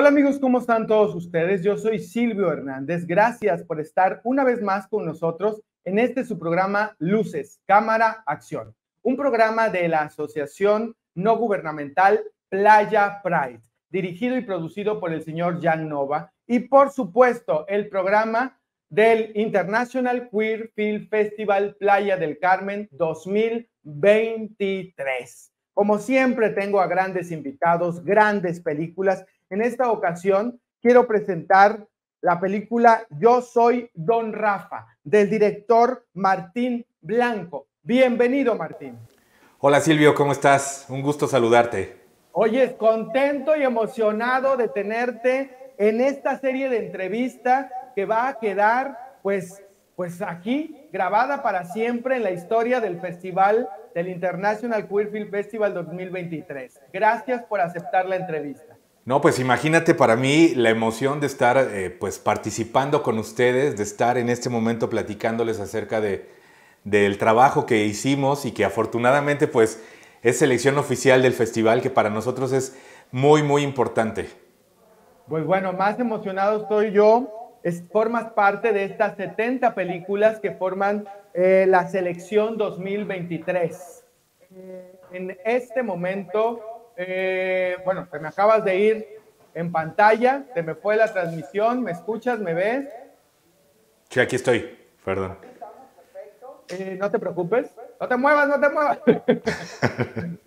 Hola amigos, ¿cómo están todos ustedes? Yo soy Silvio Hernández. Gracias por estar una vez más con nosotros en este su programa Luces, Cámara, Acción, un programa de la Asociación No Gubernamental Playa Pride, dirigido y producido por el señor Jan Nova y por supuesto el programa del International Queer Film Festival Playa del Carmen 2023. Como siempre tengo a grandes invitados, grandes películas en esta ocasión quiero presentar la película Yo soy Don Rafa, del director Martín Blanco. Bienvenido, Martín. Hola, Silvio, ¿cómo estás? Un gusto saludarte. Oye, contento y emocionado de tenerte en esta serie de entrevistas que va a quedar, pues, pues aquí, grabada para siempre en la historia del festival, del International Queer Film Festival 2023. Gracias por aceptar la entrevista. No, pues imagínate para mí la emoción de estar eh, pues participando con ustedes, de estar en este momento platicándoles acerca de, del trabajo que hicimos y que afortunadamente pues es selección oficial del festival que para nosotros es muy muy importante. Pues bueno, más emocionado estoy yo. Es, formas parte de estas 70 películas que forman eh, la selección 2023. En este momento eh, bueno, te me acabas de ir en pantalla, te me fue la transmisión, ¿me escuchas? ¿Me ves? Sí, aquí estoy, perdón. Eh, no te preocupes, no te muevas, no te muevas.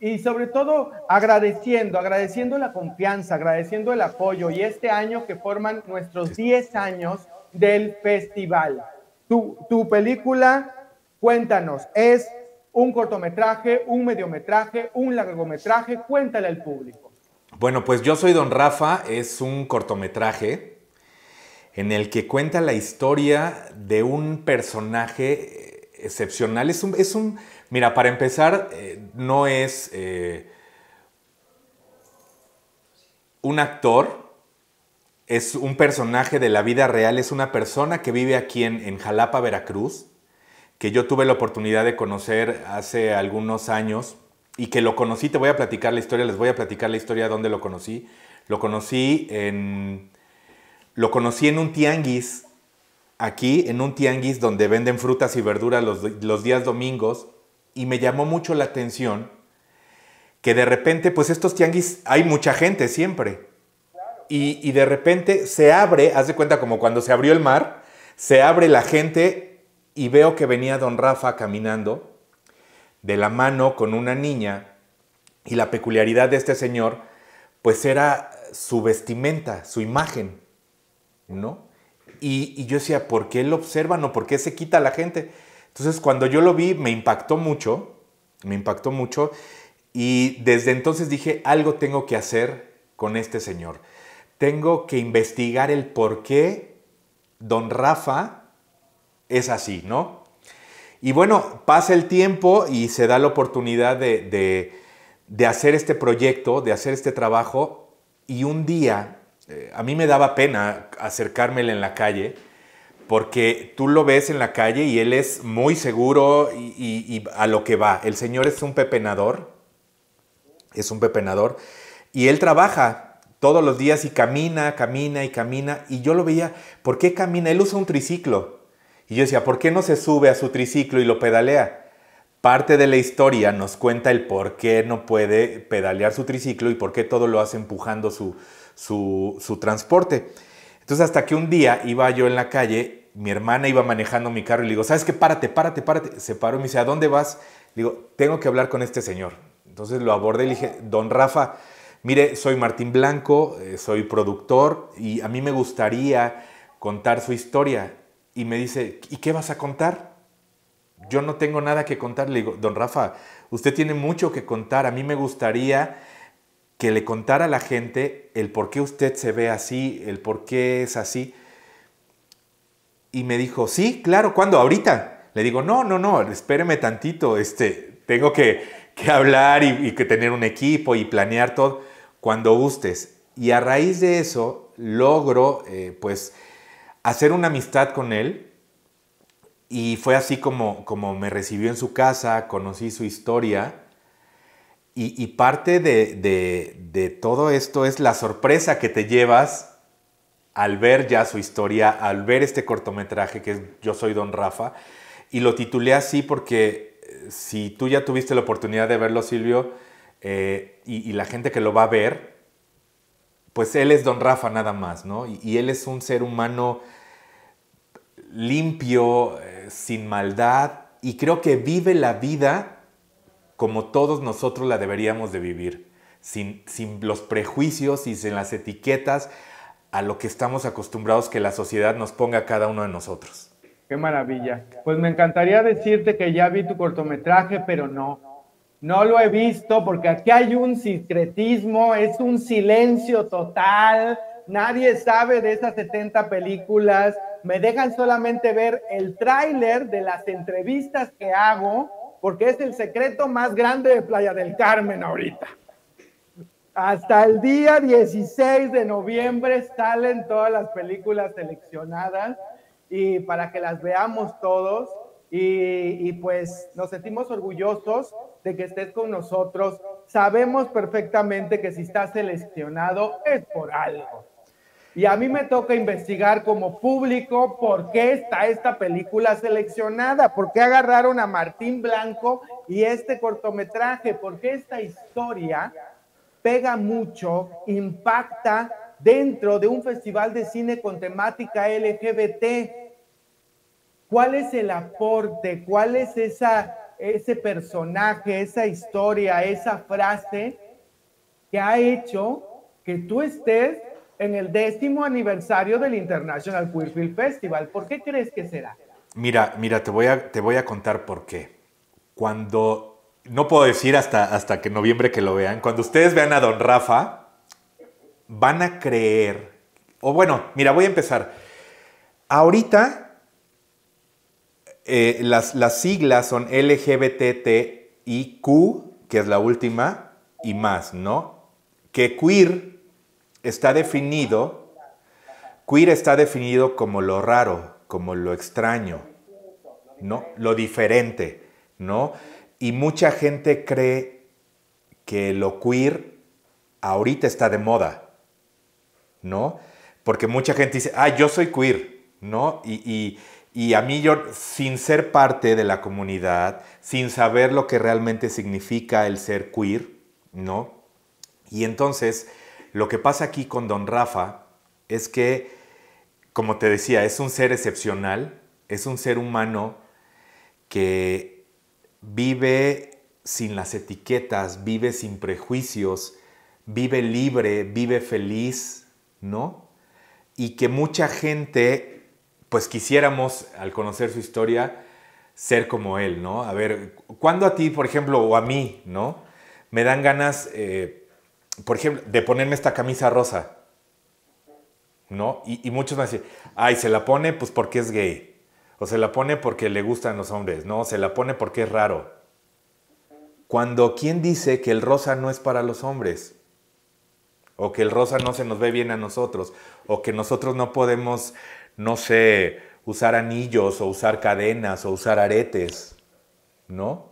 y sobre todo agradeciendo, agradeciendo la confianza, agradeciendo el apoyo y este año que forman nuestros 10 años del festival. Tu, tu película, cuéntanos, es un cortometraje, un mediometraje, un largometraje? Cuéntale al público. Bueno, pues yo soy Don Rafa, es un cortometraje en el que cuenta la historia de un personaje eh, excepcional. Es un, mira, para empezar, eh, no es eh, un actor, es un personaje de la vida real, es una persona que vive aquí en Jalapa, Veracruz, que yo tuve la oportunidad de conocer hace algunos años y que lo conocí, te voy a platicar la historia, les voy a platicar la historia donde lo conocí. Lo conocí en, lo conocí en un tianguis, aquí, en un tianguis donde venden frutas y verduras los, días domingos, y me llamó mucho la atención que de repente, pues estos tianguis, hay mucha gente siempre. Y, y de repente se abre, haz de cuenta como cuando se abrió el mar, se abre la gente y veo que venía don Rafa caminando de la mano con una niña y la peculiaridad de este señor pues era su vestimenta, su imagen, ¿no? Y, yo decía, ¿por qué lo observan o por qué se quita la gente? Entonces cuando yo lo vi me impactó mucho, me impactó mucho y desde entonces dije, algo tengo que hacer con este señor. Tengo que investigar el por qué don Rafa es así, ¿no? Y bueno, pasa el tiempo y se da la oportunidad de, hacer este proyecto, de hacer este trabajo, y un día, eh, a mí me daba pena acercármelo en la calle, porque tú lo ves en la calle y él es muy seguro y, y, a lo que va. El señor es un pepenador, es un pepenador, y él trabaja todos los días y camina, camina y camina, y yo lo veía, ¿por qué camina? Él usa un triciclo. Y yo decía, ¿por qué no se sube a su triciclo y lo pedalea? Parte de la historia nos cuenta el por qué no puede pedalear su triciclo y por qué todo lo hace empujando su, transporte. Entonces hasta que un día iba yo en la calle, mi hermana iba manejando mi carro y le digo, ¿sabes qué? Párate, párate, párate. Se paró y me dice, ¿a dónde vas? Le digo, tengo que hablar con este señor. Entonces lo abordé y le dije, don Rafa, mire, soy Martín Blanco, eh, soy productor y a mí me gustaría contar su historia y me dice, ¿y qué vas a contar? Yo no tengo nada que contar. Le digo, don Rafa, usted tiene mucho que contar. A mí me gustaría que le contara a la gente el por qué usted se ve así, el por qué es así. Y me dijo, sí, claro, ¿cuándo? Ahorita. Le digo, no, no, no, espéreme tantito, este, tengo que, hablar y, que tener un equipo y planear todo, cuando gustes. Y a raíz de eso logro, eh, pues, hacer una amistad con él y fue así como, como me recibió en su casa, conocí su historia y, parte de, todo esto es la sorpresa que te llevas al ver ya su historia, al ver este cortometraje que es Yo soy Don Rafa, y lo titulé así porque eh, si tú ya tuviste la oportunidad de verlo, Silvio, eh, y, la gente que lo va a ver, pues él es Don Rafa nada más, ¿no? y él es un ser humano limpio, eh, sin maldad, y creo que vive la vida como todos nosotros la deberíamos de vivir, sin, sin los prejuicios y sin las etiquetas a lo que estamos acostumbrados que la sociedad nos ponga cada uno de nosotros. Qué maravilla. Pues me encantaría decirte que ya vi tu cortometraje, pero no. No lo he visto porque aquí hay un secretismo, es un silencio total. Nadie sabe de esas 70 películas me dejan solamente ver el tráiler de las entrevistas que hago, porque es el secreto más grande de Playa del Carmen ahorita. Hasta el día 16 de noviembre salen todas las películas seleccionadas y para que las veamos todos. Y, pues nos sentimos orgullosos de que estés con nosotros. Sabemos perfectamente que si estás seleccionado es por algo. Y a mí me toca investigar como público por qué está esta película seleccionada, por qué agarraron a Martín Blanco y este cortometraje, por qué esta historia pega mucho, impacta dentro de un festival de cine con temática LGBT. ¿Cuál es el aporte? ¿Cuál es esa, ese personaje, esa historia, esa frase que ha hecho que tú estés en el décimo aniversario del International Queer Film Festival. ¿Por qué crees que será? Mira, mira, te voy a, te voy a contar por qué. Cuando, no puedo decir hasta, hasta que noviembre que lo vean, cuando ustedes vean a Don Rafa, van a creer, o bueno, mira, voy a empezar. Ahorita eh, las, las siglas son LGBTIQ, que es la última, y más, ¿no? Que queer está definido, queer está definido como lo raro, como lo extraño, ¿no? Lo diferente, ¿no? Y mucha gente cree que lo queer ahorita está de moda, ¿no? Porque mucha gente dice, ah, yo soy queer, ¿no? Y, y, a mí yo, sin ser parte de la comunidad, sin saber lo que realmente significa el ser queer, ¿no? Y entonces lo que pasa aquí con don Rafa es que, como te decía, es un ser excepcional, es un ser humano que vive sin las etiquetas, vive sin prejuicios, vive libre, vive feliz, ¿no? Y que mucha gente, pues quisiéramos, al conocer su historia, ser como él, ¿no? A ver, ¿cuándo a ti, por ejemplo, o a mí, ¿no? Me dan ganas... Eh, por ejemplo, de ponerme esta camisa rosa, ¿no? Y, muchos me dicen, ay, se la pone pues porque es gay, o se la pone porque le gustan los hombres, no, se la pone porque es raro. Cuando, ¿quién dice que el rosa no es para los hombres? O que el rosa no se nos ve bien a nosotros, o que nosotros no podemos, no sé, usar anillos, o usar cadenas, o usar aretes, ¿no?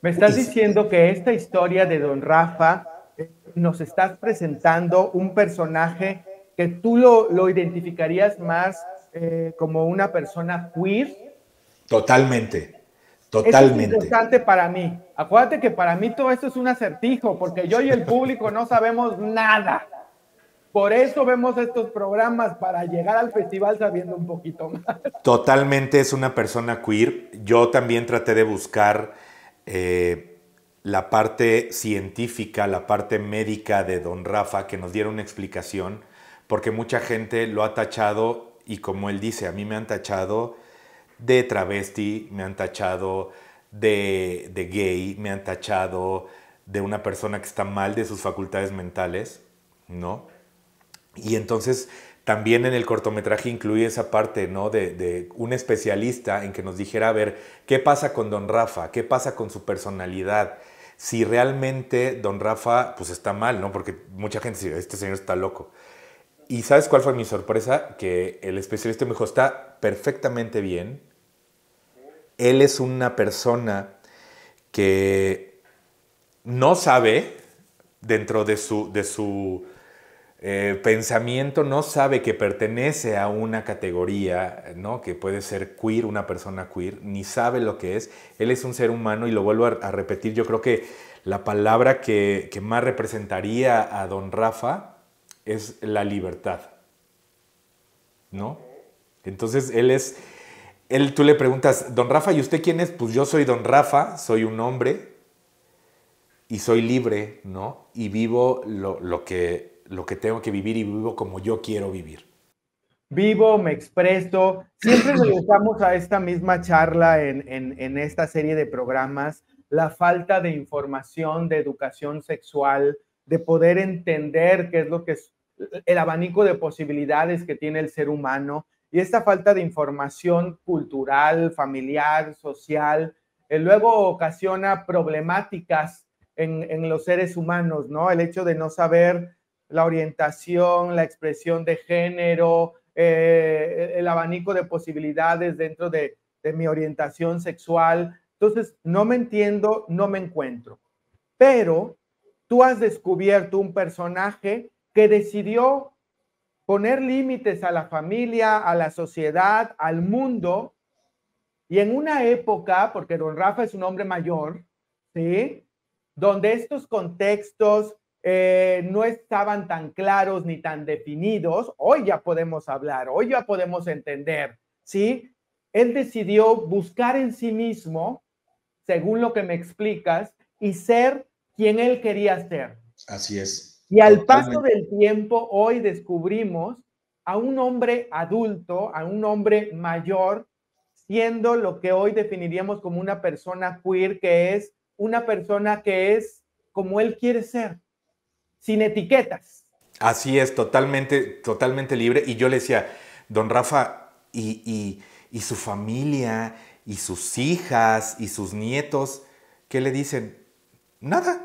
Me estás diciendo que esta historia de don Rafa nos estás presentando un personaje que tú lo, identificarías más eh, como una persona queer. Totalmente, totalmente. es importante para mí. Acuérdate que para mí todo esto es un acertijo, porque yo y el público no sabemos nada. Por eso vemos estos programas, para llegar al festival sabiendo un poquito más. Totalmente es una persona queer. Yo también traté de buscar eh, la parte científica, la parte médica de don Rafa, que nos diera una explicación, porque mucha gente lo ha tachado y como él dice, a mí me han tachado de travesti, me han tachado de, gay, me han tachado de una persona que está mal de sus facultades mentales, ¿no? Y entonces también en el cortometraje incluye esa parte, ¿no? De, de, un especialista en que nos dijera, a ver, ¿qué pasa con don Rafa? ¿Qué pasa con su personalidad? si realmente don Rafa pues está mal, ¿no? Porque mucha gente dice, este señor está loco. Y ¿sabes cuál fue mi sorpresa? Que el especialista me dijo, está perfectamente bien. Él es una persona que no sabe dentro de su, de su eh, pensamiento no sabe que pertenece a una categoría, ¿no? que puede ser queer, una persona queer, ni sabe lo que es. Él es un ser humano y lo vuelvo a, repetir, yo creo que la palabra que, más representaría a don Rafa es la libertad. ¿No? Entonces él es, él, tú le preguntas, don Rafa, ¿y usted quién es? Pues yo soy don Rafa, soy un hombre y soy libre, ¿no? Y vivo lo, lo que lo que tengo que vivir y vivo como yo quiero vivir. Vivo, me expreso. Siempre regresamos a esta misma charla en, en, esta serie de programas, la falta de información, de educación sexual, de poder entender qué es lo que es el abanico de posibilidades que tiene el ser humano y esta falta de información cultural, familiar, social, luego ocasiona problemáticas en, en, los seres humanos, ¿no? El hecho de no saber la orientación, la expresión de género, eh, el abanico de posibilidades dentro de, de mi orientación sexual. Entonces, no me entiendo, no me encuentro. Pero tú has descubierto un personaje que decidió poner límites a la familia, a la sociedad, al mundo. Y en una época, porque don Rafa es un hombre mayor, ¿sí? Donde estos contextos eh, no estaban tan claros ni tan definidos, hoy ya podemos hablar, hoy ya podemos entender, ¿sí? Él decidió buscar en sí mismo, según lo que me explicas, y ser quien él quería ser. Así es. Y al paso del tiempo, hoy descubrimos a un hombre adulto, a un hombre mayor, siendo lo que hoy definiríamos como una persona queer, que es una persona que es como él quiere ser sin etiquetas. Así es, totalmente, totalmente libre. Y yo le decía, don Rafa, y, su familia, y sus hijas, y sus nietos, ¿qué le dicen? Nada,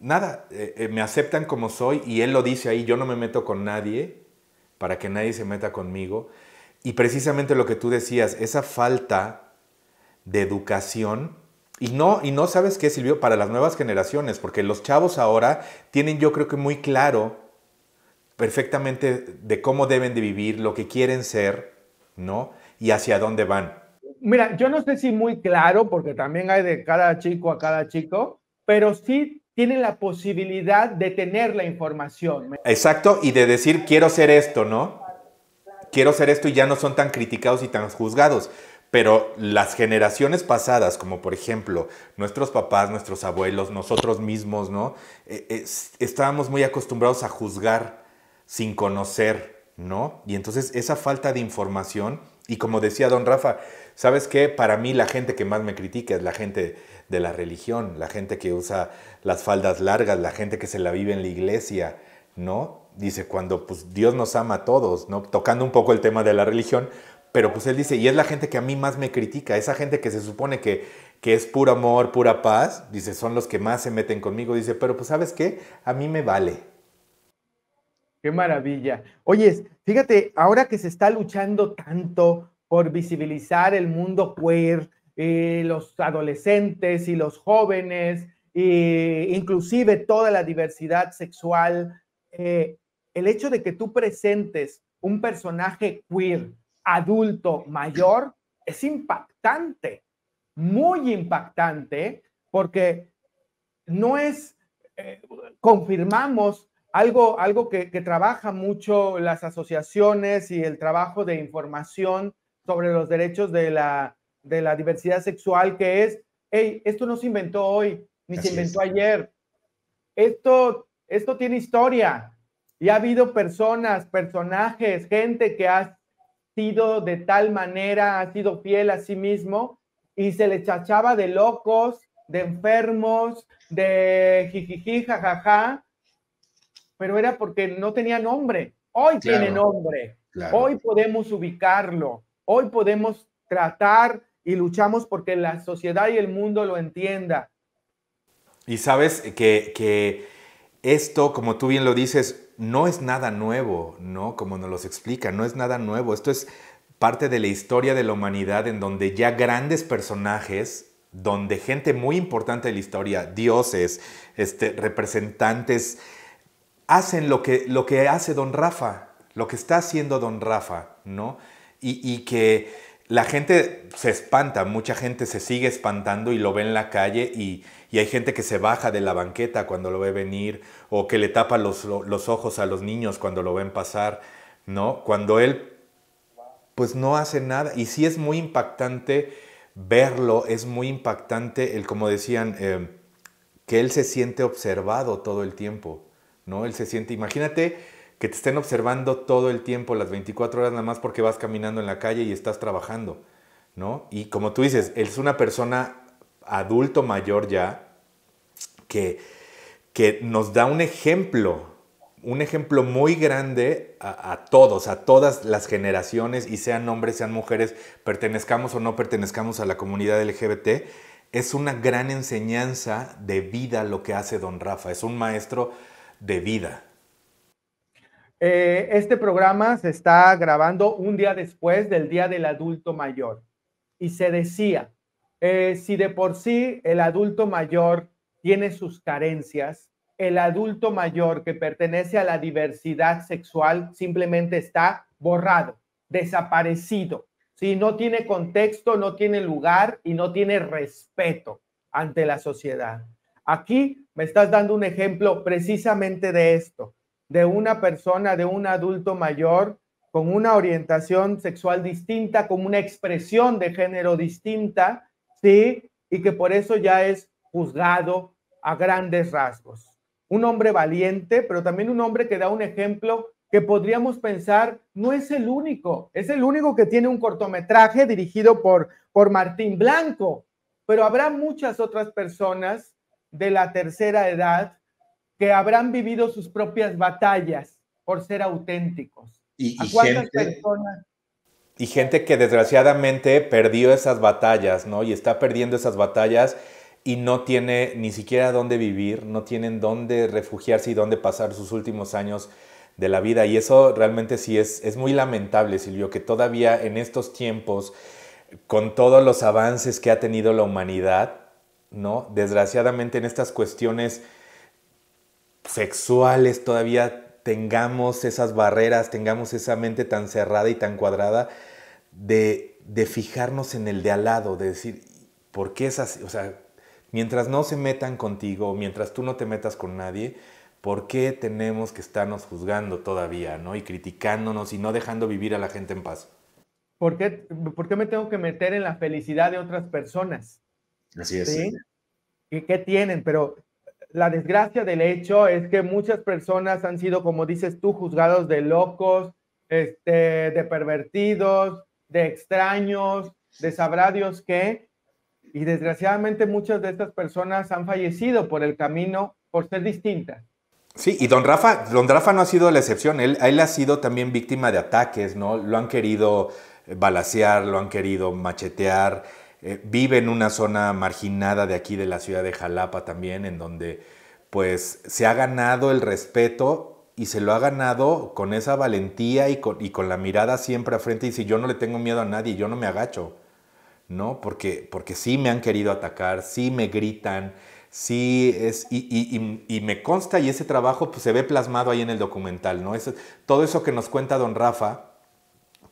nada, eh, eh, me aceptan como soy y él lo dice ahí, yo no me meto con nadie para que nadie se meta conmigo. Y precisamente lo que tú decías, esa falta de educación y no, sabes qué, sirvió para las nuevas generaciones, porque los chavos ahora tienen yo creo que muy claro perfectamente de cómo deben de vivir, lo que quieren ser, ¿no? Y hacia dónde van. Mira, yo no sé si muy claro, porque también hay de cada chico a cada chico, pero sí tienen la posibilidad de tener la información. Exacto, y de decir, quiero ser esto, ¿no? Quiero ser esto y ya no son tan criticados y tan juzgados pero las generaciones pasadas, como por ejemplo nuestros papás, nuestros abuelos, nosotros mismos, ¿no? E, e, estábamos muy acostumbrados a juzgar sin conocer, ¿no? Y entonces esa falta de información, y como decía don Rafa, ¿sabes qué? Para mí la gente que más me critica es la gente de la religión, la gente que usa las faldas largas, la gente que se la vive en la iglesia, ¿no? Dice, cuando pues, Dios nos ama a todos, ¿no? Tocando un poco el tema de la religión, pero pues él dice, y es la gente que a mí más me critica, esa gente que se supone que, es puro amor, pura paz, dice, son los que más se meten conmigo, dice, pero pues sabes qué, a mí me vale. Qué maravilla. Oyes, fíjate, ahora que se está luchando tanto por visibilizar el mundo queer, eh, los adolescentes y los jóvenes, e inclusive toda la diversidad sexual, eh, el hecho de que tú presentes un personaje queer adulto mayor es impactante, muy impactante, porque no es, eh, confirmamos algo, algo que, trabaja mucho las asociaciones y el trabajo de información sobre los derechos de la, diversidad sexual, que es, hey, esto no se inventó hoy, ni se inventó ayer. Esto, esto tiene historia. Y ha habido personas, personajes, gente que ha sido de tal manera, ha sido fiel a sí mismo y se le chachaba de locos, de enfermos, de jijiji, jajaja, pero era porque no tenía nombre. Hoy tiene nombre, hoy podemos ubicarlo, hoy podemos tratar y luchamos porque la sociedad y el mundo lo entienda. Y sabes que, que esto, como tú bien lo dices, no es nada nuevo, ¿no? Como nos los explica, no es nada nuevo. Esto es parte de la historia de la humanidad en donde ya grandes personajes donde gente muy importante de la historia, dioses, este, representantes, hacen lo que, lo que hace don Rafa, lo que está haciendo don Rafa, ¿no? y que la gente se espanta, mucha gente se sigue espantando y lo ve en la calle y, hay gente que se baja de la banqueta cuando lo ve venir o que le tapa los, ojos a los niños cuando lo ven pasar, ¿no? Cuando él pues no hace nada y sí es muy impactante verlo, es muy impactante el, como decían, eh, que él se siente observado todo el tiempo, ¿no? Él se siente, imagínate que te estén observando todo el tiempo, las 24 horas nada más porque vas caminando en la calle y estás trabajando, ¿no? Y como tú dices, él es una persona adulto mayor ya que, nos da un ejemplo, un ejemplo muy grande a, a, todos, a todas las generaciones, y sean hombres, sean mujeres, pertenezcamos o no pertenezcamos a la comunidad LGBT, es una gran enseñanza de vida lo que hace don Rafa, es un maestro de vida. Eh, este programa se está grabando un día después del Día del Adulto Mayor y se decía, eh, si de por sí el adulto mayor tiene sus carencias, el adulto mayor que pertenece a la diversidad sexual simplemente está borrado, desaparecido, si no tiene contexto, no tiene lugar y no tiene respeto ante la sociedad. Aquí me estás dando un ejemplo precisamente de esto de una persona, de un adulto mayor con una orientación sexual distinta, con una expresión de género distinta, ¿sí? Y que por eso ya es juzgado a grandes rasgos. Un hombre valiente, pero también un hombre que da un ejemplo que podríamos pensar no es el único, es el único que tiene un cortometraje dirigido por, por Martín Blanco, pero habrá muchas otras personas de la tercera edad que habrán vivido sus propias batallas por ser auténticos. Y, y gente, Y gente que desgraciadamente perdió esas batallas, ¿no? Y está perdiendo esas batallas y no tiene ni siquiera dónde vivir, no tienen dónde refugiarse y dónde pasar sus últimos años de la vida. Y eso realmente sí es, es muy lamentable, Silvio, que todavía en estos tiempos, con todos los avances que ha tenido la humanidad, ¿no? Desgraciadamente en estas cuestiones sexuales todavía tengamos esas barreras, tengamos esa mente tan cerrada y tan cuadrada de, fijarnos en el de al lado, de decir, ¿por qué es O sea, mientras no se metan contigo, mientras tú no te metas con nadie, ¿por qué tenemos que estarnos juzgando todavía, ¿no? Y criticándonos y no dejando vivir a la gente en paz. ¿Por qué, me tengo que meter en la felicidad de otras personas? Así es. ¿Qué tienen? Pero la desgracia del hecho es que muchas personas han sido, como dices tú, juzgados de locos, este, de pervertidos, de extraños, de sabrá Dios qué. Y desgraciadamente muchas de estas personas han fallecido por el camino por ser distintas. Sí, y don Rafa, don Rafa no ha sido la excepción, él, él ha sido también víctima de ataques, ¿no? Lo han querido balasear, lo han querido machetear, eh, vive en una zona marginada de aquí de la ciudad de Jalapa también, en donde pues se ha ganado el respeto y se lo ha ganado con esa valentía y con, la mirada siempre a frente y si yo no le tengo miedo a nadie, yo no me agacho, ¿no? Porque, porque sí me han querido atacar, sí me gritan, sí es, y, me consta y ese trabajo pues, se ve plasmado ahí en el documental, ¿no? Es, todo eso que nos cuenta don Rafa,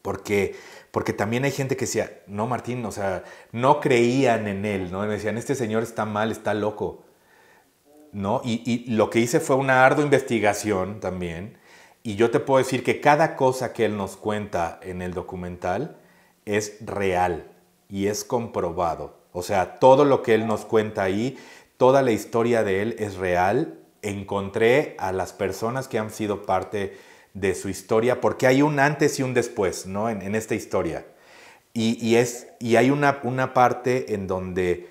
porque porque también hay gente que decía, no, Martín, o sea, no creían en él, ¿no? me decían, este señor está mal, está loco, ¿no? Y, y lo que hice fue una ardua investigación también, y yo te puedo decir que cada cosa que él nos cuenta en el documental es real y es comprobado. O sea, todo lo que él nos cuenta ahí, toda la historia de él es real. Encontré a las personas que han sido parte de su historia, porque hay un antes y un después, ¿no? En, esta historia. Y, es, y hay una, parte en donde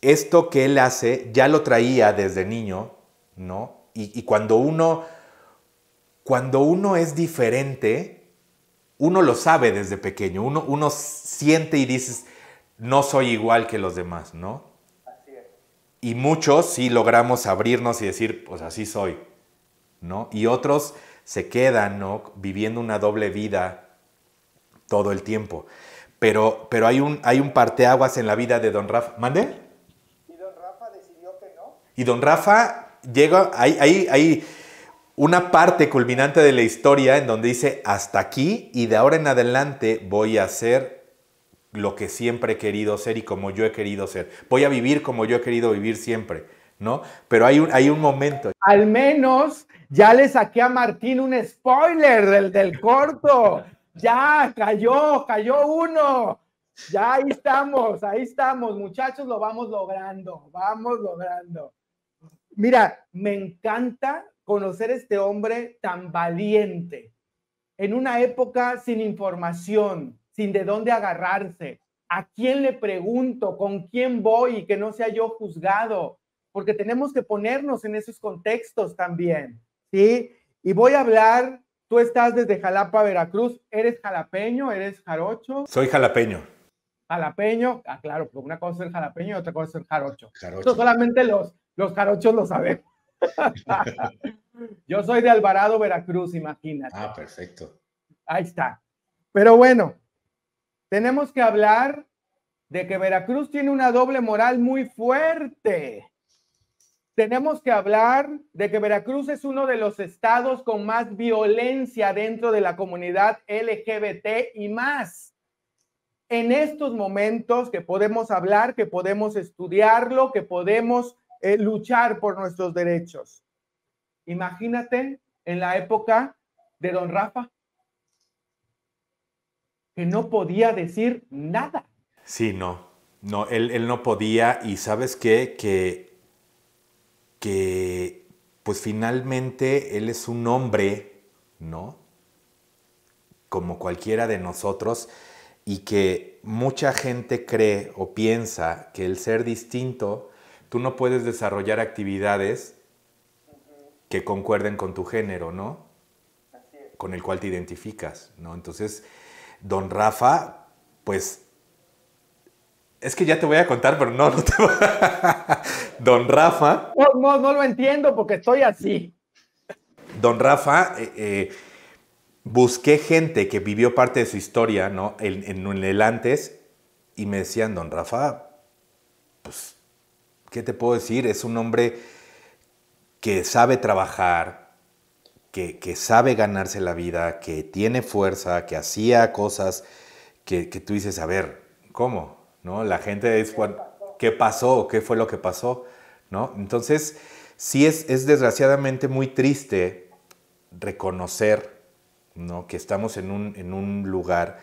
esto que él hace ya lo traía desde niño, ¿no? Y, cuando uno cuando uno es diferente, uno lo sabe desde pequeño, uno, uno siente y dices, no soy igual que los demás, ¿no? Y muchos sí logramos abrirnos y decir, pues así soy, ¿no? Y otros se quedan ¿no? viviendo una doble vida todo el tiempo. Pero, pero hay, un, hay un parteaguas en la vida de don Rafa. ¿Mande? Y don Rafa decidió que no. Y don Rafa llega, hay, una parte culminante de la historia en donde dice, hasta aquí y de ahora en adelante voy a ser lo que siempre he querido ser y como yo he querido ser. Voy a vivir como yo he querido vivir siempre, ¿no? Pero hay hay un momento. Al menos ya le saqué a Martín un spoiler del, del corto. Ya cayó, cayó uno. Ya ahí estamos, ahí estamos, muchachos, lo vamos logrando, vamos logrando. Mira, me encanta conocer a este hombre tan valiente, en una época sin información, sin de dónde agarrarse, a quién le pregunto, con quién voy y que no sea yo juzgado, porque tenemos que ponernos en esos contextos también. ¿sí? Y voy a hablar, tú estás desde Jalapa, Veracruz, ¿eres jalapeño? ¿Eres jarocho? Soy jalapeño. Jalapeño, ah, claro, porque una cosa es el jalapeño y otra cosa es el jarocho. solamente los, los jarochos lo saben. Yo soy de Alvarado, Veracruz, imagínate. Ah, perfecto. Ahí está. Pero bueno, tenemos que hablar de que Veracruz tiene una doble moral muy fuerte tenemos que hablar de que Veracruz es uno de los estados con más violencia dentro de la comunidad LGBT y más. En estos momentos que podemos hablar, que podemos estudiarlo, que podemos eh, luchar por nuestros derechos. Imagínate en la época de don Rafa, que no podía decir nada. Sí, no, no, él, él no podía y sabes qué, que que pues finalmente él es un hombre, ¿no? Como cualquiera de nosotros y que mucha gente cree o piensa que el ser distinto, tú no puedes desarrollar actividades que concuerden con tu género, ¿no? Con el cual te identificas, ¿no? Entonces, don Rafa, pues, es que ya te voy a contar, pero no, te voy a... Don Rafa. No, no, lo entiendo porque estoy así. Don Rafa, eh, eh, busqué gente que vivió parte de su historia, ¿no? En, el antes, y me decían, Don Rafa, pues, ¿qué te puedo decir? Es un hombre que sabe trabajar, que, sabe ganarse la vida, que tiene fuerza, que hacía cosas que, que tú dices, a ver, ¿cómo? ¿No? La gente es cuando ¿Qué pasó? ¿Qué fue lo que pasó? ¿No? Entonces, sí es, es desgraciadamente muy triste reconocer ¿no? que estamos en un, en un lugar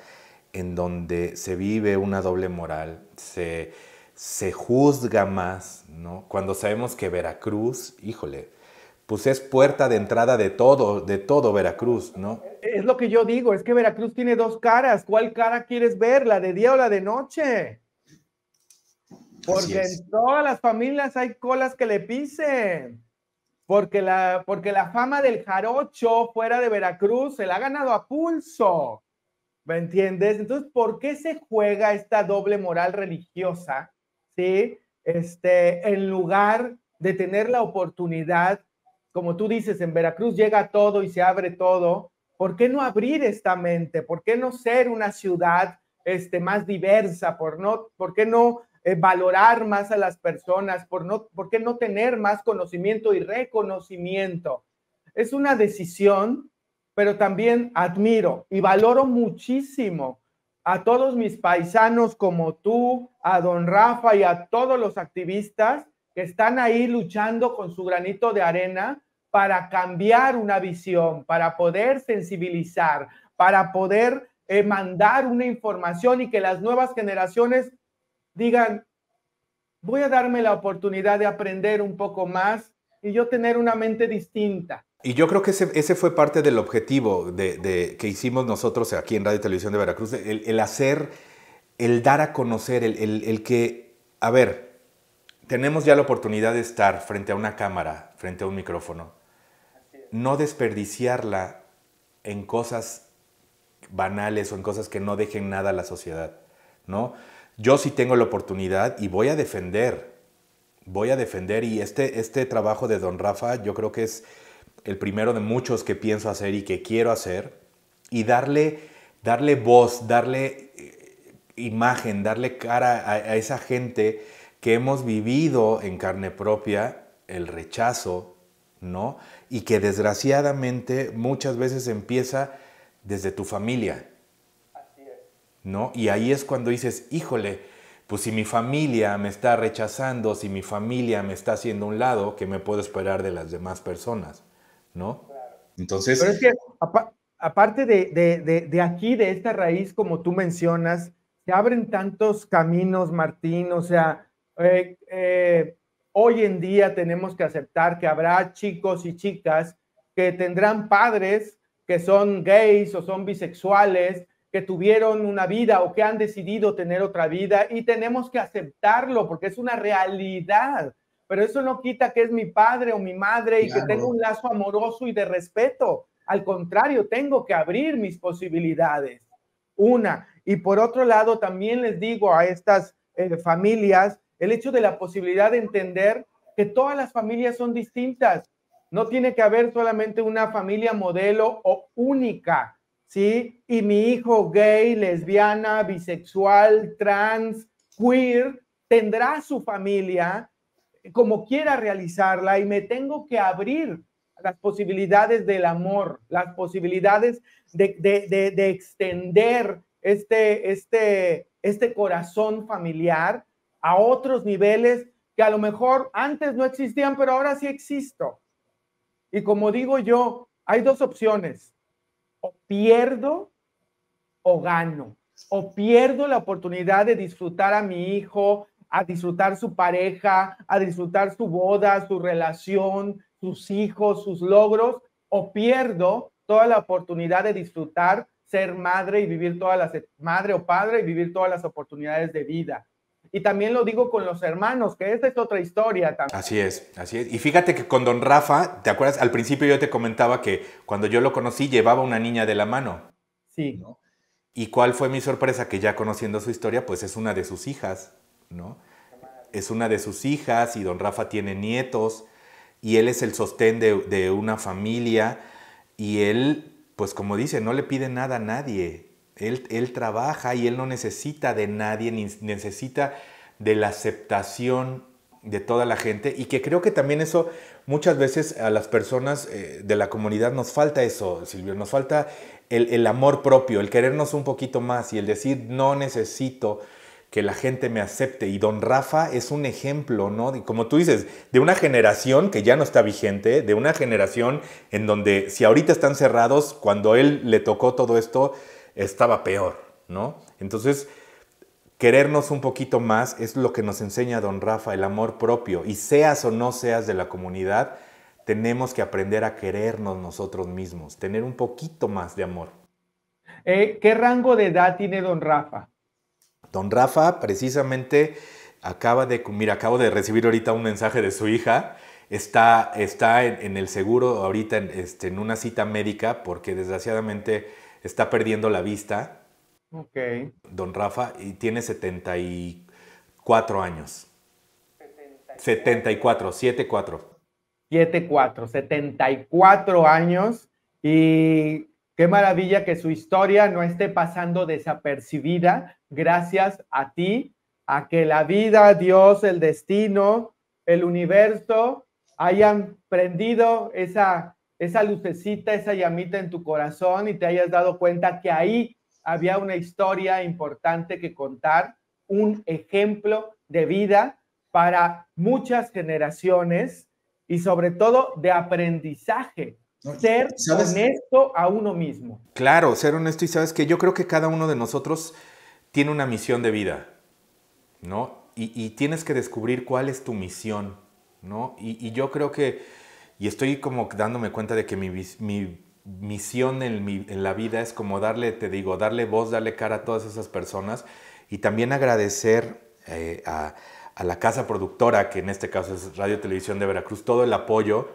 en donde se vive una doble moral, se, se juzga más, ¿no? Cuando sabemos que Veracruz, híjole, pues es puerta de entrada de todo, de todo Veracruz, ¿no? Es lo que yo digo, es que Veracruz tiene dos caras, ¿cuál cara quieres ver, la de día o la de noche? Porque en todas las familias hay colas que le pisen. Porque la, porque la fama del jarocho fuera de Veracruz se la ha ganado a pulso. ¿Me entiendes? Entonces, ¿por qué se juega esta doble moral religiosa? ¿Sí? Este, en lugar de tener la oportunidad, como tú dices, en Veracruz llega todo y se abre todo. ¿Por qué no abrir esta mente? ¿Por qué no ser una ciudad este, más diversa? ¿Por, no, ¿Por qué no eh, valorar más a las personas, por, no, qué no tener más conocimiento y reconocimiento. Es una decisión, pero también admiro y valoro muchísimo a todos mis paisanos como tú, a don Rafa y a todos los activistas que están ahí luchando con su granito de arena para cambiar una visión, para poder sensibilizar, para poder eh, mandar una información y que las nuevas generaciones digan, voy a darme la oportunidad de aprender un poco más y yo tener una mente distinta. Y yo creo que ese, fue parte del objetivo de, que hicimos nosotros aquí en Radio y Televisión de Veracruz, el, hacer, el dar a conocer, el, el que, a ver, tenemos ya la oportunidad de estar frente a una cámara, frente a un micrófono, no desperdiciarla en cosas banales o en cosas que no dejen nada a la sociedad, ¿no? Yo sí tengo la oportunidad y voy a defender, voy a defender y este, este trabajo de don Rafa yo creo que es el primero de muchos que pienso hacer y que quiero hacer y darle, darle voz, darle eh, imagen, darle cara a, esa gente que hemos vivido en carne propia el rechazo, ¿no? Y que desgraciadamente muchas veces empieza desde tu familia. Y ahí es cuando dices, híjole, pues si mi familia me está rechazando, si mi familia me está haciendo un lado, ¿qué me puedo esperar de las demás personas? ¿No? Entonces... Pero es que, aparte de, de, de, aquí, de esta raíz, como tú mencionas, se abren tantos caminos, Martín, o sea, eh, eh, hoy en día tenemos que aceptar que habrá chicos y chicas que tendrán padres que son gays o son bisexuales, tuvieron una vida o que han decidido tener otra vida y tenemos que aceptarlo porque es una realidad. Pero eso no quita que es mi padre o mi madre y que tengo un lazo amoroso y de respeto. Al contrario, tengo que abrir mis posibilidades. Una. Y por otro lado, también les digo a estas eh, familias el hecho de la posibilidad de entender que todas las familias son distintas. No tiene que haber solamente una familia modelo o única ¿sí? Y mi hijo gay, lesbiana, bisexual, trans, queer, tendrá su familia como quiera realizarla y me tengo que abrir las posibilidades del amor, las posibilidades de, extender este, este, este corazón familiar a otros niveles que a lo mejor antes no existían, pero ahora sí existo. Y como digo yo, hay dos opciones o pierdo o gano, o pierdo la oportunidad de disfrutar a mi hijo, a disfrutar su pareja, a disfrutar su boda, su relación, sus hijos, sus logros, o pierdo toda la oportunidad de disfrutar ser madre y vivir todas las madre o padre y vivir todas las oportunidades de vida. Y también lo digo con los hermanos, que esta es otra historia también. Así es, así es. Y fíjate que con don Rafa, ¿te acuerdas? Al principio yo te comentaba que cuando yo lo conocí llevaba una niña de la mano. Sí. ¿no? ¿Y cuál fue mi sorpresa? Que ya conociendo su historia, pues es una de sus hijas, ¿no? Es una de sus hijas y don Rafa tiene nietos y él es el sostén de, de una familia y él, pues como dice, no le pide nada a nadie, él, trabaja y él no necesita de nadie, ni necesita de la aceptación de toda la gente y que creo que también eso muchas veces a las personas eh, de la comunidad nos falta eso, Silvio, nos falta el, amor propio, el querernos un poquito más y el decir no necesito que la gente me acepte. Y don Rafa es un ejemplo, ¿no? como tú dices, de una generación que ya no está vigente, de una generación en donde si ahorita están cerrados, cuando él le tocó todo esto, estaba peor, ¿no? Entonces, querernos un poquito más es lo que nos enseña don Rafa, el amor propio. Y seas o no seas de la comunidad, tenemos que aprender a querernos nosotros mismos, tener un poquito más de amor. Eh, ¿Qué rango de edad tiene don Rafa? Don Rafa precisamente acaba de, mira, acabo de recibir ahorita un mensaje de su hija. Está, está en, el seguro ahorita este, en una cita médica porque desgraciadamente está perdiendo la vista. Ok. Don Rafa, y tiene 74 años. 74, 74 74. 74, 74 años. Y qué maravilla que su historia no esté pasando desapercibida gracias a ti, a que la vida, Dios, el destino, el universo hayan prendido esa esa lucecita, esa llamita en tu corazón y te hayas dado cuenta que ahí había una historia importante que contar, un ejemplo de vida para muchas generaciones y sobre todo de aprendizaje. Ser honesto a uno mismo. Claro, ser honesto y sabes que yo creo que cada uno de nosotros tiene una misión de vida, ¿no? Y, tienes que descubrir cuál es tu misión, ¿no? y yo creo que y estoy como dándome cuenta de que mi, misión en, la vida es como darle, te digo, darle voz, darle cara a todas esas personas y también agradecer eh, a, la casa productora, que en este caso es Radio Televisión de Veracruz, todo el apoyo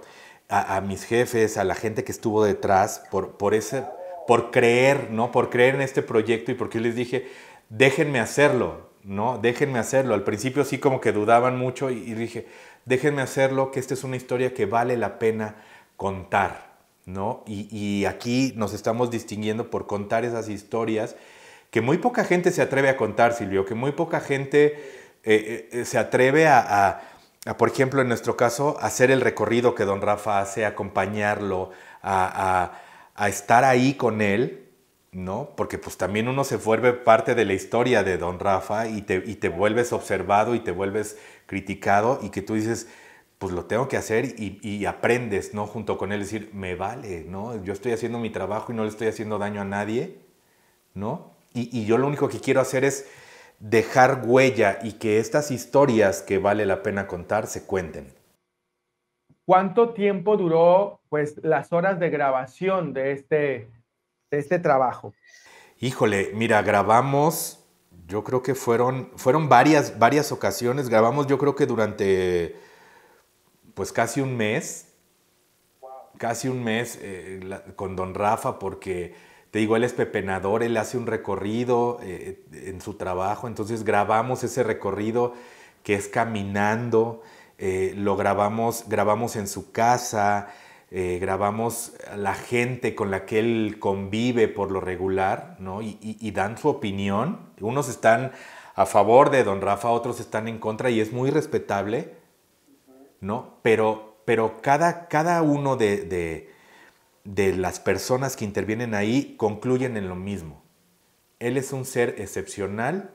a, mis jefes, a la gente que estuvo detrás por, por, ese, por creer, ¿no? Por creer en este proyecto y porque yo les dije, déjenme hacerlo, ¿no? Déjenme hacerlo. Al principio sí como que dudaban mucho y, y dije, déjenme hacerlo, que esta es una historia que vale la pena contar, ¿no? Y, aquí nos estamos distinguiendo por contar esas historias que muy poca gente se atreve a contar, Silvio, que muy poca gente eh, eh, se atreve a, por ejemplo, en nuestro caso, hacer el recorrido que don Rafa hace, acompañarlo, a estar ahí con él, ¿no? Porque pues también uno se vuelve parte de la historia de Don Rafa y te, vuelves observado y te vuelves criticado y que tú dices, pues lo tengo que hacer y, aprendes, ¿no? Junto con él decir, me vale, ¿no? Yo estoy haciendo mi trabajo y no le estoy haciendo daño a nadie, ¿no? Y, y yo lo único que quiero hacer es dejar huella y que estas historias que vale la pena contar se cuenten. ¿Cuánto tiempo duró pues las horas de grabación de este este trabajo? Híjole, mira, grabamos, yo creo que fueron, fueron varias, varias ocasiones, grabamos yo creo que durante pues casi un mes, casi un mes eh, con don Rafa, porque te digo, él es pepenador, él hace un recorrido eh, en su trabajo, entonces grabamos ese recorrido que es caminando, eh, lo grabamos, grabamos en su casa, eh, grabamos a la gente con la que él convive por lo regular, Y, dan su opinión. Unos están a favor de don Rafa, otros están en contra y es muy respetable, Pero, cada, uno de las personas que intervienen ahí concluyen en lo mismo. Él es un ser excepcional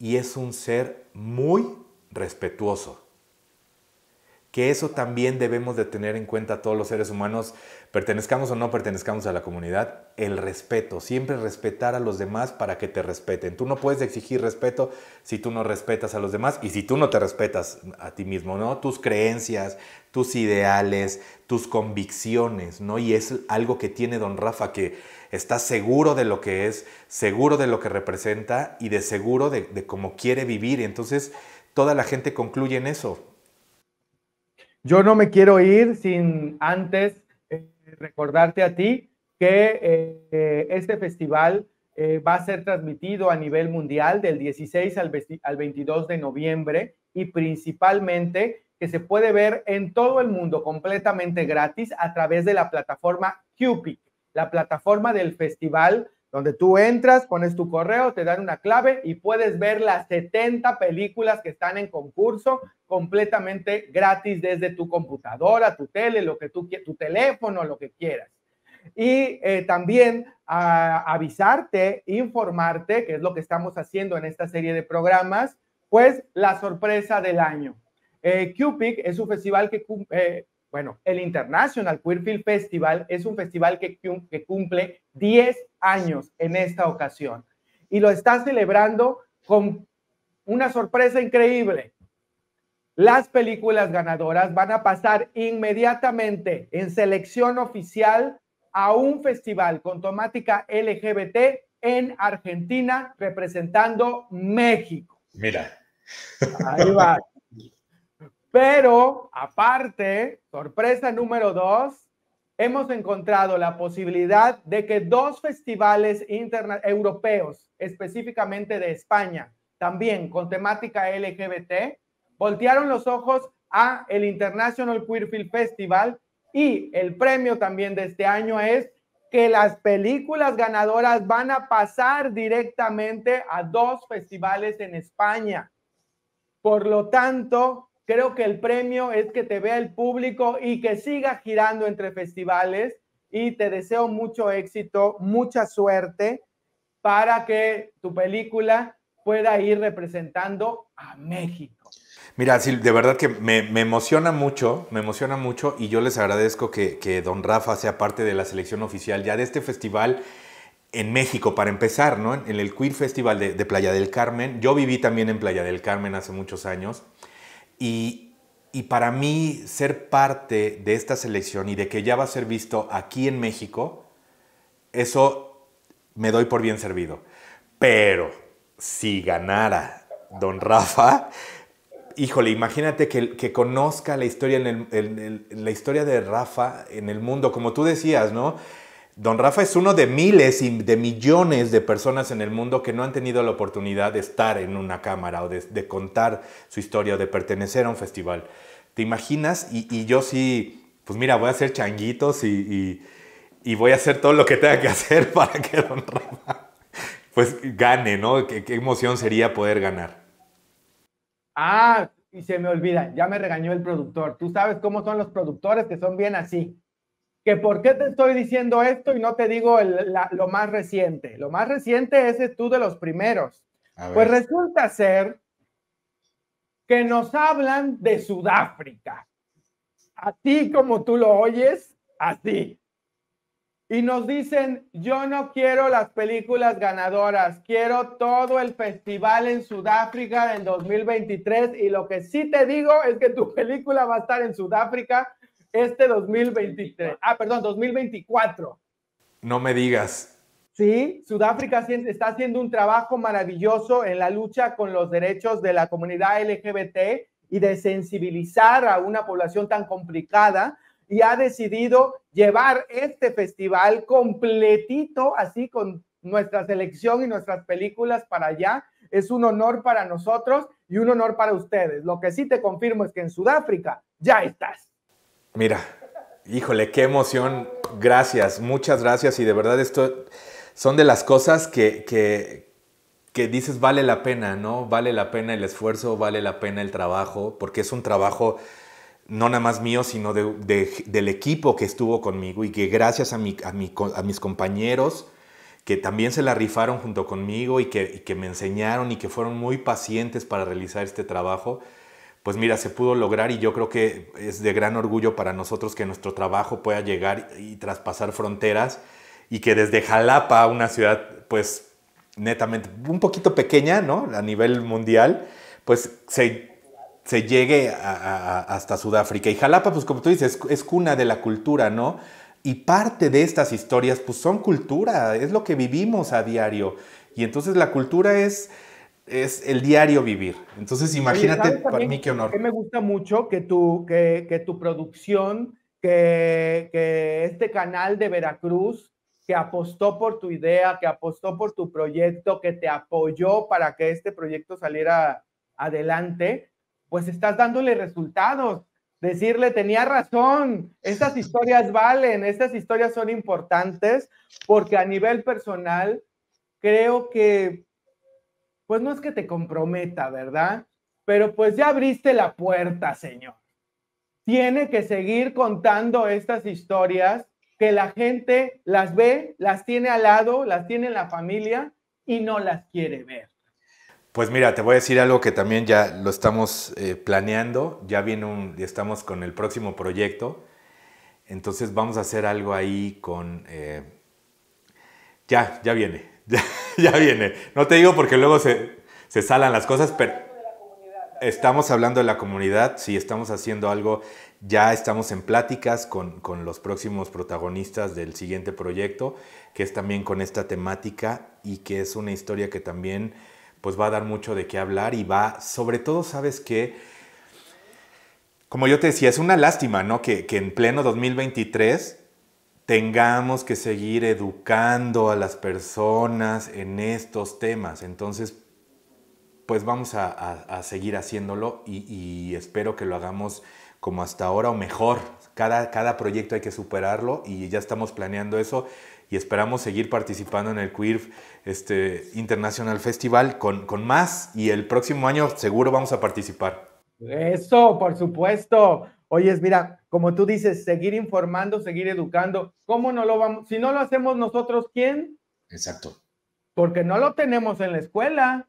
y es un ser muy respetuoso que eso también debemos de tener en cuenta todos los seres humanos, pertenezcamos o no pertenezcamos a la comunidad, el respeto, siempre respetar a los demás para que te respeten. Tú no puedes exigir respeto si tú no respetas a los demás y si tú no te respetas a ti mismo, ¿no? Tus creencias, tus ideales, tus convicciones, ¿no? Y es algo que tiene don Rafa, que está seguro de lo que es, seguro de lo que representa y de seguro de cómo quiere vivir. Entonces, toda la gente concluye en eso yo no me quiero ir sin antes eh, recordarte a ti que eh, eh, este festival va a ser transmitido a nivel mundial del 16 al, 22 de noviembre y principalmente que se puede ver en todo el mundo completamente gratis a través de la plataforma Cupic, la plataforma del festival donde tú entras, pones tu correo, te dan una clave y puedes ver las 70 películas que están en concurso completamente gratis desde tu computadora, tu tele, lo que tú tu teléfono, lo que quieras. Y eh, también avisarte, informarte, que es lo que estamos haciendo en esta serie de programas, pues la sorpresa del año. Eh, QPIC es un festival que, eh, bueno, el International Queer Film Festival es un festival que, que cumple 10 años en esta ocasión. Y lo está celebrando con una sorpresa increíble. Las películas ganadoras van a pasar inmediatamente en selección oficial a un festival con temática LGBT en Argentina representando México. Mira. Ahí va. Pero aparte, sorpresa número dos, hemos encontrado la posibilidad de que dos festivales europeos, específicamente de España, también con temática LGBT, voltearon los ojos a el International Queer Film Festival y el premio también de este año es que las películas ganadoras van a pasar directamente a dos festivales en España. Por lo tanto, Creo que el premio es que te vea el público y que siga girando entre festivales. Y te deseo mucho éxito, mucha suerte para que tu película pueda ir representando a México. Mira, sí, de verdad que me, emociona mucho, me emociona mucho y yo les agradezco que, que, don Rafa sea parte de la selección oficial ya de este festival en México, para empezar, ¿no? En el Queer Festival de, de Playa del Carmen. Yo viví también en Playa del Carmen hace muchos años y, para mí ser parte de esta selección y de que ya va a ser visto aquí en México, eso me doy por bien servido. Pero si ganara Don Rafa, híjole, imagínate que, conozca la historia, la historia de Rafa en el mundo, como tú decías, ¿no? Don Rafa es uno de miles y de millones de personas en el mundo que no han tenido la oportunidad de estar en una cámara o de, contar su historia o de pertenecer a un festival. ¿Te imaginas? Y, yo sí, pues mira, voy a hacer changuitos y, voy a hacer todo lo que tenga que hacer para que Don Rafa pues gane, ¿no? qué emoción sería poder ganar. Ah, y se me olvida, ya me regañó el productor. Tú sabes cómo son los productores que son bien así que por qué te estoy diciendo esto y no te digo lo más reciente. Lo más reciente es tú de los primeros. Pues resulta ser que nos hablan de Sudáfrica. A ti como tú lo oyes, así. Y nos dicen, yo no quiero las películas ganadoras, quiero todo el festival en Sudáfrica en 2023 y lo que sí te digo es que tu película va a estar en Sudáfrica este 2023. Ah, perdón, 2024. No me digas. Sí, Sudáfrica está haciendo un trabajo maravilloso en la lucha con los derechos de la comunidad LGBT y de sensibilizar a una población tan complicada y ha decidido llevar este festival completito, así con nuestra selección y nuestras películas para allá. Es un honor para nosotros y un honor para ustedes. Lo que sí te confirmo es que en Sudáfrica ya estás. Mira, híjole, qué emoción. Gracias, muchas gracias. Y de verdad esto son de las cosas que, que, que dices vale la pena, ¿no? Vale la pena el esfuerzo, vale la pena el trabajo, porque es un trabajo no nada más mío, sino del equipo que estuvo conmigo y que gracias a, a, mis compañeros que también se la rifaron junto conmigo y que, y que me enseñaron y que fueron muy pacientes para realizar este trabajo, pues mira, se pudo lograr y yo creo que es de gran orgullo para nosotros que nuestro trabajo pueda llegar y traspasar fronteras y que desde Jalapa, una ciudad pues netamente un poquito pequeña, ¿no? A nivel mundial, pues se, se llegue hasta Sudáfrica. Y Jalapa, pues como tú dices, es cuna de la cultura, ¿no? Y parte de estas historias, pues son cultura, es lo que vivimos a diario. Y entonces la cultura es es el diario vivir. Entonces, imagínate para mí qué honor. Que me gusta mucho que tu, que, que tu producción, que, que, este canal de Veracruz, que apostó por tu idea, que apostó por tu proyecto, que te apoyó para que este proyecto saliera adelante, pues estás dándole resultados. Decirle, tenía razón, estas historias valen, estas historias son importantes, porque a nivel personal creo que pues no es que te comprometa, ¿verdad? Pero pues ya abriste la puerta, Señor. Tiene que seguir contando estas historias que la gente las ve, las tiene al lado, las tiene la familia y no las quiere ver. Pues mira, te voy a decir algo que también ya lo estamos eh, planeando, ya viene un, estamos con el próximo proyecto, entonces vamos a hacer algo ahí con, eh, ya, ya viene, Ya, viene. No te digo porque luego se, salan las cosas, pero estamos hablando de la comunidad, sí, estamos haciendo algo, ya estamos en pláticas con, con, los próximos protagonistas del siguiente proyecto, que es también con esta temática y que es una historia que también pues va a dar mucho de qué hablar y va, sobre todo, sabes que, como yo te decía, es una lástima, ¿no? Que, que en pleno 2023 tengamos que seguir educando a las personas en estos temas. Entonces, pues vamos a, seguir haciéndolo y, espero que lo hagamos como hasta ahora o mejor. Cada, cada proyecto hay que superarlo y ya estamos planeando eso y esperamos seguir participando en el Queer este, International Festival con, con más y el próximo año seguro vamos a participar. Eso, por supuesto. es mira, como tú dices, seguir informando, seguir educando. ¿Cómo no lo vamos? Si no lo hacemos nosotros, ¿quién? Exacto. Porque no lo tenemos en la escuela,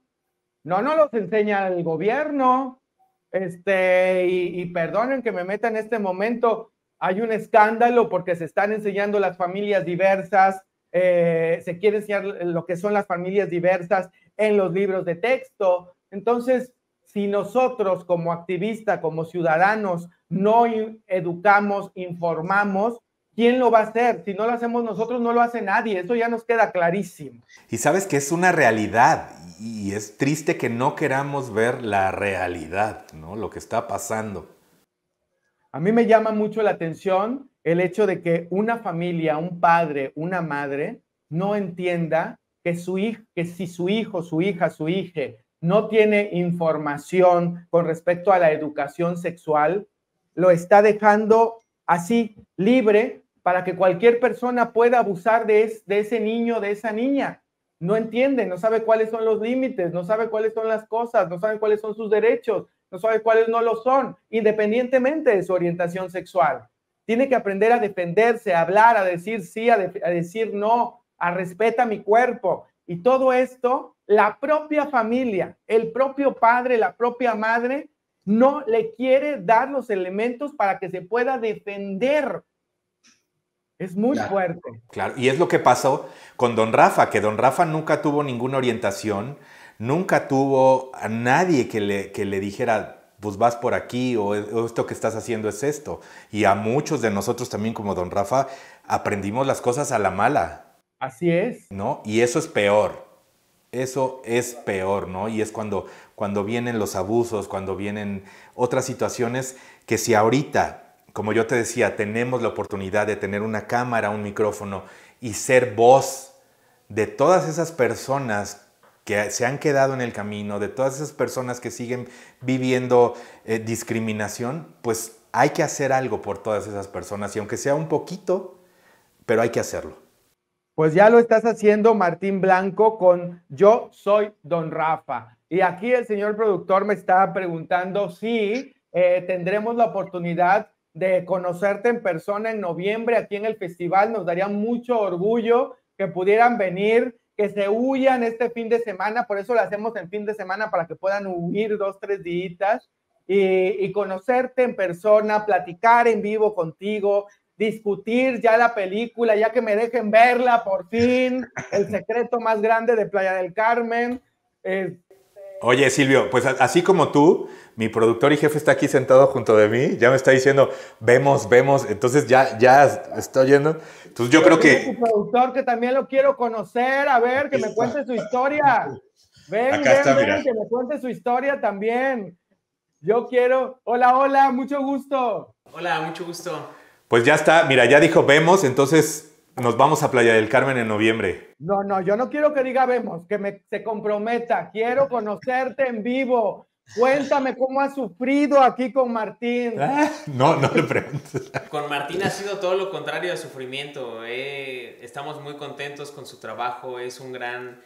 no nos los enseña el gobierno. Este, y, perdonen que me meta en este momento, hay un escándalo porque se están enseñando las familias diversas, eh, se quiere enseñar lo que son las familias diversas en los libros de texto. Entonces, si nosotros como activistas, como ciudadanos, no educamos, informamos, ¿quién lo va a hacer? Si no lo hacemos nosotros, no lo hace nadie. Eso ya nos queda clarísimo. Y sabes que es una realidad y es triste que no queramos ver la realidad, ¿no? Lo que está pasando. A mí me llama mucho la atención el hecho de que una familia, un padre, una madre, no entienda que, su que si su hijo, su hija, su hija no tiene información con respecto a la educación sexual, lo está dejando así libre para que cualquier persona pueda abusar de, ese niño, de esa niña. No entiende, no sabe cuáles son los límites, no sabe cuáles son las cosas, no sabe cuáles son sus derechos, no sabe cuáles no lo son, independientemente de su orientación sexual. Tiene que aprender a defenderse, a hablar, a decir sí, a, a decir no, a respeta mi cuerpo, y todo esto, la propia familia, el propio padre, la propia madre, no le quiere dar los elementos para que se pueda defender. Es muy fuerte. Claro, y es lo que pasó con don Rafa, que don Rafa nunca tuvo ninguna orientación, nunca tuvo a nadie que le, le dijera, pues vas por aquí o, esto que estás haciendo es esto. Y a muchos de nosotros también, como don Rafa, aprendimos las cosas a la mala. Así es. ¿No? Y eso es peor. Eso es peor, ¿no? Y es cuando, cuando vienen los abusos, cuando vienen otras situaciones que si ahorita, como yo te decía, tenemos la oportunidad de tener una cámara, un micrófono y ser voz de todas esas personas que se han quedado en el camino, de todas esas personas que siguen viviendo eh, discriminación, pues hay que hacer algo por todas esas personas y aunque sea un poquito, pero hay que hacerlo. Pues ya lo estás haciendo, Martín Blanco, con Yo soy Don Rafa. Y aquí el señor productor me está preguntando si eh, tendremos la oportunidad de conocerte en persona en noviembre aquí en el festival. Nos daría mucho orgullo que pudieran venir, que se huyan este fin de semana. Por eso lo hacemos en fin de semana para que puedan huir dos, tres días y, conocerte en persona, platicar en vivo contigo, discutir ya la película, ya que me dejen verla por fin, el secreto más grande de Playa del Carmen. Oye, Silvio, pues así como tú, mi productor y jefe está aquí sentado junto de mí, ya me está diciendo, vemos, vemos, entonces ya, ya estoy yendo Entonces yo creo que... Tu productor que también lo quiero conocer, a ver, que me cuente su historia. Ven, ven, que me cuente su historia también. Yo quiero... Hola, hola, mucho gusto. Hola, mucho gusto. Pues ya está, mira, ya dijo vemos, entonces nos vamos a Playa del Carmen en noviembre. No, no, yo no quiero que diga vemos, que me, se comprometa, quiero conocerte en vivo. Cuéntame cómo has sufrido aquí con Martín. Ah, no, no le preguntes. Con Martín ha sido todo lo contrario a sufrimiento. Eh, estamos muy contentos con su trabajo. Es un gran,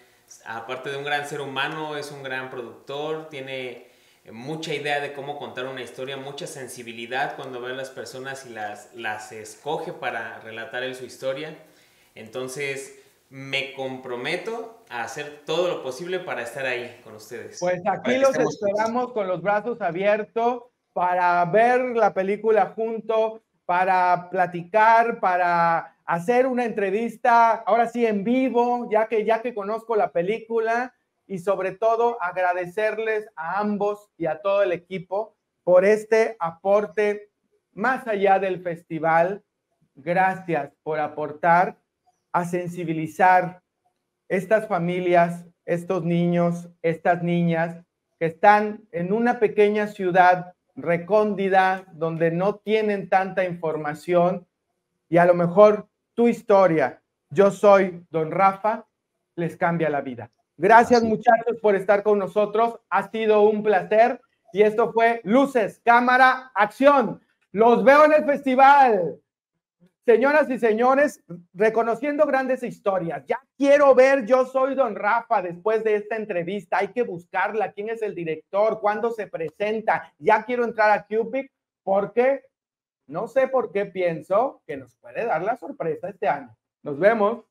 aparte de un gran ser humano, es un gran productor. Tiene mucha idea de cómo contar una historia, mucha sensibilidad cuando ve a las personas y las, las escoge para relatar en su historia. Entonces, me comprometo a hacer todo lo posible para estar ahí con ustedes. Pues aquí los esperamos con los brazos abiertos para ver la película junto, para platicar, para hacer una entrevista, ahora sí en vivo, ya que ya que conozco la película, y sobre todo agradecerles a ambos y a todo el equipo por este aporte más allá del festival. Gracias por aportar a sensibilizar estas familias, estos niños, estas niñas que están en una pequeña ciudad recóndida donde no tienen tanta información y a lo mejor tu historia, yo soy don Rafa, les cambia la vida. Gracias muchachos por estar con nosotros. Ha sido un placer. Y esto fue Luces, Cámara, Acción. Los veo en el festival. Señoras y señores, reconociendo grandes historias. Ya quiero ver, yo soy don Rafa después de esta entrevista. Hay que buscarla. ¿Quién es el director? ¿Cuándo se presenta? Ya quiero entrar a Cubic porque no sé por qué pienso que nos puede dar la sorpresa este año. Nos vemos.